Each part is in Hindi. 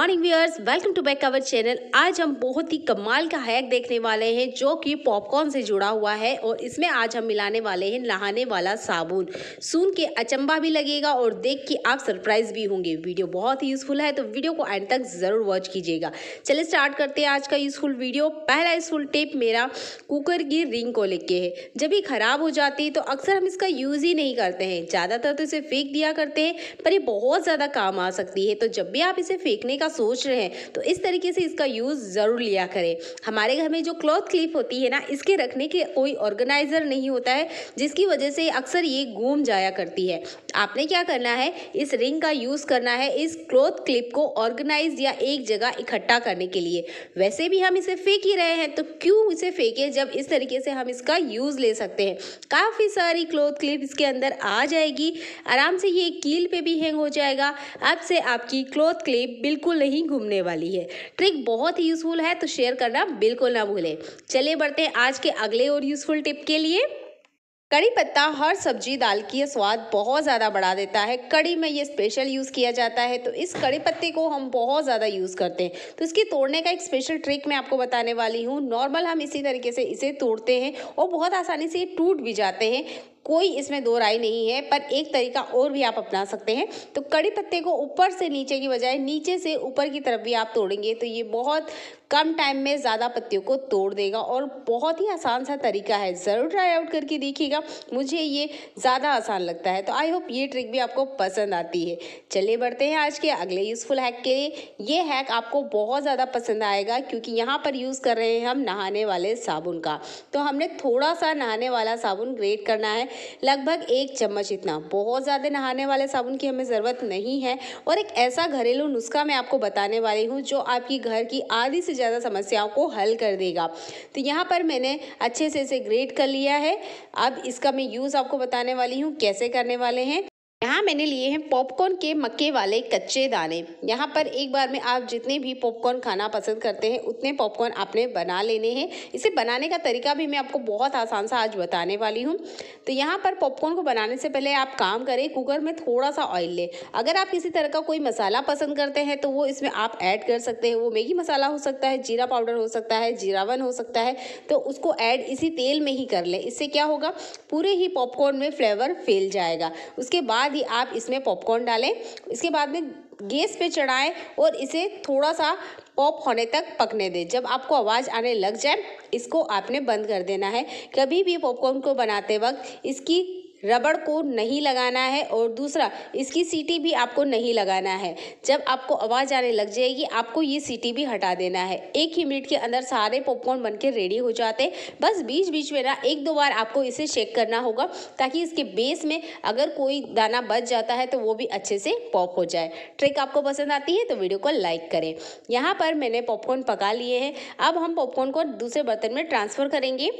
morning viewers welcome to back our channel आज हम बहुत ही कमाल का हैक देखने वाले हैं जो कि पॉपकॉर्न से जुड़ा हुआ है और इसमें आज हम मिलाने वाले हैं नहाने वाला साबुन सुन के अचंबा भी लगेगा और देख के आप सरप्राइज भी होंगे वीडियो बहुत ही यूज़फुल है तो वीडियो को एंड तक ज़रूर वॉच कीजिएगा चलिए स्टार्ट करते हैं आज का यूज़फुल वीडियो पहला यूज़फुल टिप मेरा कुकर की रिंग को लेके है जब ये ख़राब हो जाती है तो अक्सर हम इसका यूज़ ही नहीं करते हैं ज़्यादातर तो इसे फेंक दिया करते हैं पर ये बहुत ज़्यादा काम आ सकती है तो जब भी आप इसे फेंकने का सोच रहे हैं तो इस तरीके से इसका यूज़ ज़रूर लिया करें हमारे घर में जो क्लॉथ क्लिप होती है ना इसके रखने के कोई ऑर्गेनाइज़र नहीं होता है जिसकी वजह से अक्सर ये घूम जाया करती है आपने क्या करना है इस रिंग का यूज़ करना है इस क्लॉथ क्लिप को ऑर्गेनाइज या एक जगह इकट्ठा करने के लिए वैसे भी हम इसे फेंक ही रहे हैं तो क्यों इसे फेंके जब इस तरीके से हम इसका यूज़ ले सकते हैं काफ़ी सारी क्लोथ क्लिप इसके अंदर आ जाएगी आराम से ये कील पे भी हैंग हो जाएगा अब से आपकी क्लॉथ क्लिप बिल्कुल बिल्कुल नहीं घूमने वाली है ट्रिक बहुत ही यूज़फुल है तो शेयर करना बिल्कुल ना भूलें चले बढ़ते हैं आज के अगले और यूज़फुल टिप के लिए कड़ी पत्ता हर सब्जी दाल की स्वाद बहुत ज़्यादा बढ़ा देता है कड़ी में ये स्पेशल यूज़ किया जाता है तो इस कड़ी पत्ते को हम बहुत ज़्यादा यूज़ करते हैं तो इसकी तोड़ने का एक स्पेशल ट्रिक मैं आपको बताने वाली हूँ नॉर्मल हम इसी तरीके से इसे तोड़ते हैं और बहुत आसानी से ये टूट भी जाते हैं कोई इसमें दो राय नहीं है पर एक तरीका और भी आप अपना सकते हैं तो कड़ी पत्ते को ऊपर से नीचे की बजाय नीचे से ऊपर की तरफ भी आप तोड़ेंगे तो ये बहुत कम टाइम में ज़्यादा पत्तियों को तोड़ देगा और बहुत ही आसान सा तरीका है ज़रूर ट्राई आउट करके देखिएगा मुझे ये ज़्यादा आसान लगता है तो आई होप ये ट्रिक भी आपको पसंद आती है चलिए बढ़ते हैं आज के अगले यूज़फुल हैक के लिए ये हैक आपको बहुत ज़्यादा पसंद आएगा क्योंकि यहाँ पर यूज़ कर रहे हैं हम नहाने वाले साबुन का तो हमने थोड़ा सा नहाने वाला साबुन ग्रेट करना है लगभग एक चम्मच इतना बहुत ज़्यादा नहाने वाले साबुन की हमें ज़रूरत नहीं है और एक ऐसा घरेलू नुस्खा मैं आपको बताने वाली हूँ जो आपकी घर की आधी से ज़्यादा समस्याओं को हल कर देगा तो यहाँ पर मैंने अच्छे से इसे ग्रेट कर लिया है अब इसका मैं यूज़ आपको बताने वाली हूँ कैसे करने वाले हैं यहाँ मैंने लिए हैं पॉपकॉर्न के मक्के वाले कच्चे दाने यहाँ पर एक बार में आप जितने भी पॉपकॉर्न खाना पसंद करते हैं उतने पॉपकॉर्न आपने बना लेने हैं इसे बनाने का तरीका भी मैं आपको बहुत आसान सा आज बताने वाली हूँ तो यहाँ पर पॉपकॉर्न को बनाने से पहले आप काम करें कुकर में थोड़ा सा ऑयल लें अगर आप किसी तरह का कोई मसाला पसंद करते हैं तो वो इसमें आप ऐड कर सकते हैं वो मैगी मसाला हो सकता है जीरा पाउडर हो सकता है जीरावन हो सकता है तो उसको ऐड इसी तेल में ही कर लें इससे क्या होगा पूरे ही पॉपकॉर्न में फ्लेवर फैल जाएगा उसके बाद ही आप इसमें पॉपकॉर्न डालें इसके बाद में गैस पे चढ़ाएं और इसे थोड़ा सा पॉप होने तक पकने दें जब आपको आवाज़ आने लग जाए इसको आपने बंद कर देना है कभी भी पॉपकॉर्न को बनाते वक्त इसकी रबड़ को नहीं लगाना है और दूसरा इसकी सीटी भी आपको नहीं लगाना है जब आपको आवाज़ आने लग जाएगी आपको ये सीटी भी हटा देना है एक ही मिनट के अंदर सारे पॉपकॉर्न बन के रेडी हो जाते बस बीच बीच में ना एक दो बार आपको इसे चेक करना होगा ताकि इसके बेस में अगर कोई दाना बच जाता है तो वो भी अच्छे से पॉप हो जाए ट्रिक आपको पसंद आती है तो वीडियो को लाइक करें यहाँ पर मैंने पॉपकॉर्न पका लिए हैं अब हम पॉपकॉर्न को दूसरे बर्तन में ट्रांसफ़र करेंगे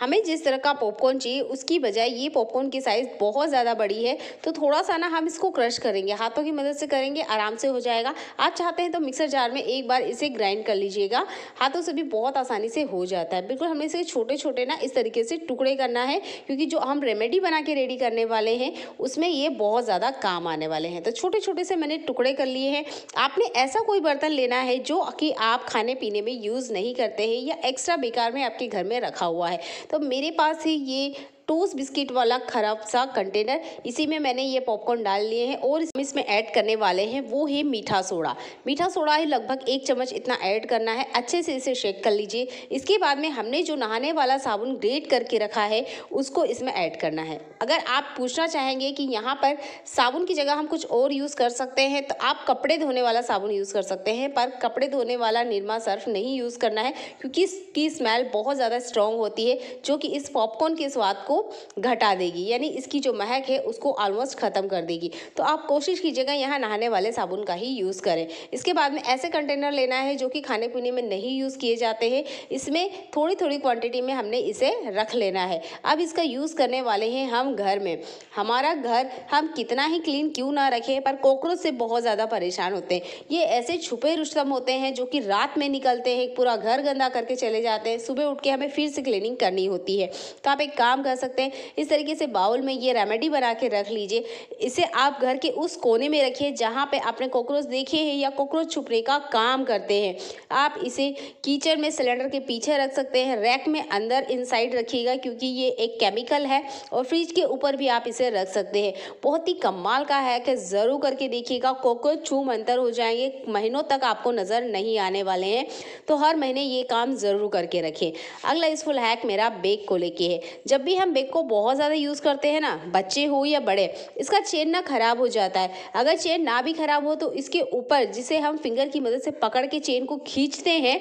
हमें जिस तरह का पॉपकॉर्न चाहिए उसकी बजाय ये पॉपकॉर्न की साइज़ बहुत ज़्यादा बड़ी है तो थोड़ा सा ना हम इसको क्रश करेंगे हाथों की मदद से करेंगे आराम से हो जाएगा आप चाहते हैं तो मिक्सर जार में एक बार इसे ग्राइंड कर लीजिएगा हाथों से भी बहुत आसानी से हो जाता है बिल्कुल हमें इसे छोटे छोटे ना इस तरीके से टुकड़े करना है क्योंकि जो हम रेमेडी बना के रेडी करने वाले हैं उसमें ये बहुत ज़्यादा काम आने वाले हैं तो छोटे छोटे से मैंने टुकड़े कर लिए हैं आपने ऐसा कोई बर्तन लेना है जो कि आप खाने पीने में यूज़ नहीं करते हैं या एक्स्ट्रा बेकार में आपके घर में रखा हुआ है तो मेरे पास ही ये टोस्ट बिस्किट वाला खराब सा कंटेनर इसी में मैंने ये पॉपकॉर्न डाल लिए हैं और इसमें ऐड करने वाले हैं वो है मीठा सोडा मीठा सोडा है लगभग एक चम्मच इतना ऐड करना है अच्छे से इसे शेक कर लीजिए इसके बाद में हमने जो नहाने वाला साबुन ग्रेट करके रखा है उसको इसमें ऐड करना है अगर आप पूछना चाहेंगे कि यहाँ पर साबुन की जगह हम कुछ और यूज़ कर सकते हैं तो आप कपड़े धोने वाला साबुन यूज़ कर सकते हैं पर कपड़े धोने वाला निरमा सर्फ नहीं यूज़ करना है क्योंकि इसकी स्मेल बहुत ज़्यादा स्ट्रॉन्ग होती है जो कि इस पॉपकॉर्न के स्वाद को घटा देगी यानी इसकी जो महक है उसको ऑलमोस्ट ख़त्म कर देगी तो आप कोशिश कीजिएगा यहाँ नहाने वाले साबुन का ही यूज़ करें इसके बाद में ऐसे कंटेनर लेना है जो कि खाने पीने में नहीं यूज़ किए जाते हैं इसमें थोड़ी थोड़ी क्वांटिटी में हमने इसे रख लेना है अब इसका यूज़ करने वाले हैं हम घर में हमारा घर हम कितना ही क्लीन क्यों ना रखें पर कॉकरोच से बहुत ज़्यादा परेशान होते हैं ये ऐसे छुपे रुस्तम होते हैं जो कि रात में निकलते हैं पूरा घर गंदा करके चले जाते हैं सुबह उठ के हमें फिर से क्लीनिंग करनी होती है तो आप एक काम कर सकते सकते हैं इस तरीके से बाउल में ये रेमेडी बना के रख लीजिए इसे आप घर के उस कोने में रखिए जहाँ पे आपने कॉकरोच देखे हैं या कॉकरोच छुपने का काम करते हैं आप इसे कीचड़ में सिलेंडर के पीछे रख सकते हैं रैक में अंदर साइड रखिएगा क्योंकि ये एक केमिकल है और फ्रिज के ऊपर भी आप इसे रख सकते हैं बहुत ही कमाल का हैक है ज़रूर करके देखिएगा कॉकरोच छू मंतर हो जाएंगे महीनों तक आपको नज़र नहीं आने वाले हैं तो हर महीने ये काम ज़रूर करके रखें अगला इस फुल हैक मेरा बेक को लेके है जब भी हम हम बेग को बहुत ज़्यादा यूज़ करते हैं ना बच्चे हो या बड़े इसका चेन ना खराब हो जाता है अगर चेन ना भी खराब हो तो इसके ऊपर जिसे हम फिंगर की मदद से पकड़ के चेन को खींचते हैं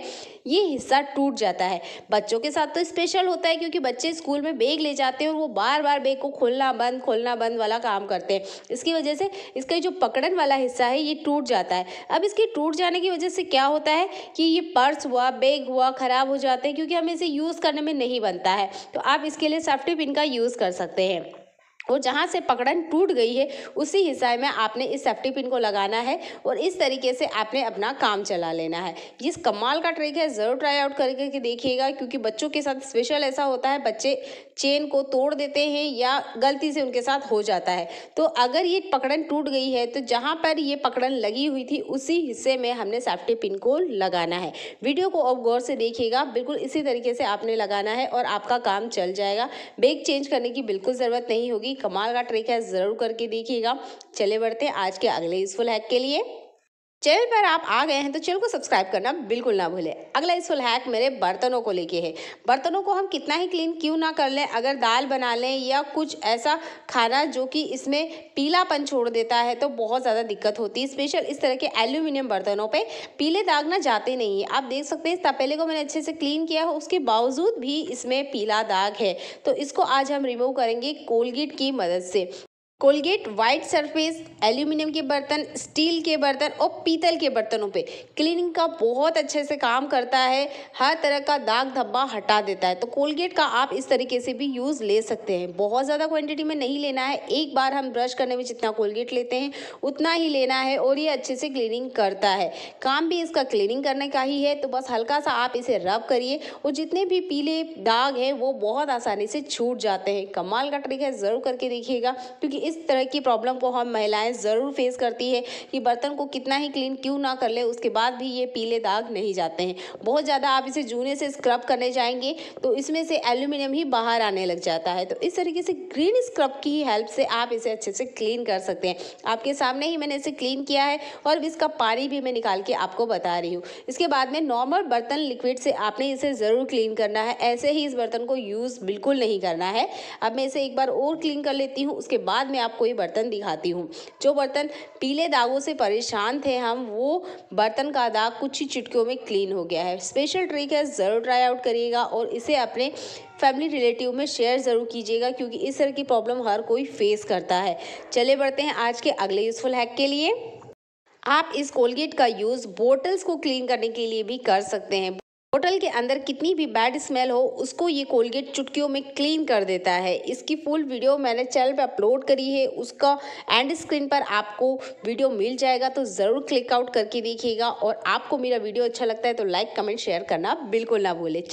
ये हिस्सा टूट जाता है बच्चों के साथ तो स्पेशल होता है क्योंकि बच्चे स्कूल में बेग ले जाते हैं और वो बार बार बेग को खोलना बंद खोलना बंद वाला काम करते हैं इसकी वजह से इसका जो पकड़न वाला हिस्सा है ये टूट जाता है अब इसके टूट जाने की वजह से क्या होता है कि ये पर्स हुआ बैग हुआ ख़राब हो जाते हैं क्योंकि हमें इसे यूज़ करने में नहीं बनता है तो आप इसके लिए सेफ्टी इनका यूज़ कर सकते हैं और तो जहाँ से पकड़न टूट गई है उसी हिस्सा में आपने इस सेफ्टी पिन को लगाना है और इस तरीके से आपने अपना काम चला लेना है जिस कमाल का ट्रिक है ज़रूर ट्राई आउट करके देखिएगा क्योंकि बच्चों के साथ स्पेशल ऐसा होता है बच्चे चेन को तोड़ देते हैं या गलती से उनके साथ हो जाता है तो अगर ये पकड़न टूट गई है तो जहाँ पर ये पकड़न लगी हुई थी उसी हिस्से में हमने सेफ्टी पिन को लगाना है वीडियो को अब गौर से देखिएगा बिल्कुल इसी तरीके से आपने लगाना है और आपका काम चल जाएगा बेग चेंज करने की बिल्कुल ज़रूरत नहीं होगी कमाल का ट्रिक है ज़रूर करके देखिएगा चले बढ़ते आज के अगले यूजफुल हैक के लिए चैनल पर आप आ गए हैं तो चैनल को सब्सक्राइब करना बिल्कुल ना भूलें अगला इस हैक मेरे बर्तनों को लेके है बर्तनों को हम कितना ही क्लीन क्यों ना कर लें अगर दाल बना लें या कुछ ऐसा खाना जो कि इसमें पीलापन छोड़ देता है तो बहुत ज़्यादा दिक्कत होती है स्पेशल इस तरह के एल्यूमिनियम बर्तनों पर पीले दाग ना जाते नहीं है आप देख सकते हैं तपेले को मैंने अच्छे से क्लीन किया है उसके बावजूद भी इसमें पीला दाग है तो इसको आज हम रिमूव करेंगे कोलगेट की मदद से कोलगेट वाइट सरफेस एल्यूमिनियम के बर्तन स्टील के बर्तन और पीतल के बर्तनों पे क्लीनिंग का बहुत अच्छे से काम करता है हर तरह का दाग धब्बा हटा देता है तो कोलगेट का आप इस तरीके से भी यूज़ ले सकते हैं बहुत ज़्यादा क्वांटिटी में नहीं लेना है एक बार हम ब्रश करने में जितना कोलगेट लेते हैं उतना ही लेना है और ये अच्छे से क्लीनिंग करता है काम भी इसका क्लीनिंग करने का ही है तो बस हल्का सा आप इसे रब करिए और जितने भी पीले दाग हैं वो बहुत आसानी से छूट जाते हैं कमाल का ट्रिक है ज़रूर करके देखिएगा क्योंकि इस तरह की प्रॉब्लम को हम महिलाएं ज़रूर फेस करती है कि बर्तन को कितना ही क्लीन क्यों ना कर ले उसके बाद भी ये पीले दाग नहीं जाते हैं बहुत ज़्यादा आप इसे जूने से स्क्रब करने जाएंगे तो इसमें से एल्यूमिनियम ही बाहर आने लग जाता है तो इस तरीके से ग्रीन स्क्रब की हेल्प से आप इसे अच्छे से क्लीन कर सकते हैं आपके सामने ही मैंने इसे क्लीन किया है और इसका पानी भी मैं निकाल के आपको बता रही हूँ इसके बाद में नॉर्मल बर्तन लिक्विड से आपने इसे ज़रूर क्लीन करना है ऐसे ही इस बर्तन को यूज़ बिल्कुल नहीं करना है अब मैं इसे एक बार और क्लीन कर लेती हूँ उसके बाद में मैं आपको ये बर्तन दिखाती हूँ जो बर्तन पीले दागों से परेशान थे हम वो बर्तन का दाग कुछ ही चुटकियों में क्लीन हो गया है स्पेशल ट्रिक है ज़रूर ट्राई आउट करिएगा और इसे अपने फैमिली रिलेटिव में शेयर ज़रूर कीजिएगा क्योंकि इस तरह की प्रॉब्लम हर कोई फेस करता है चले बढ़ते हैं आज के अगले यूज़फुल हैक के लिए आप इस कोलगेट का यूज़ बोटल्स को क्लीन करने के लिए भी कर सकते हैं होटल के अंदर कितनी भी बैड स्मेल हो उसको ये कोलगेट चुटकियों में क्लीन कर देता है इसकी फुल वीडियो मैंने चैनल पे अपलोड करी है उसका एंड स्क्रीन पर आपको वीडियो मिल जाएगा तो ज़रूर क्लिक आउट करके देखिएगा और आपको मेरा वीडियो अच्छा लगता है तो लाइक कमेंट शेयर करना बिल्कुल ना भूलें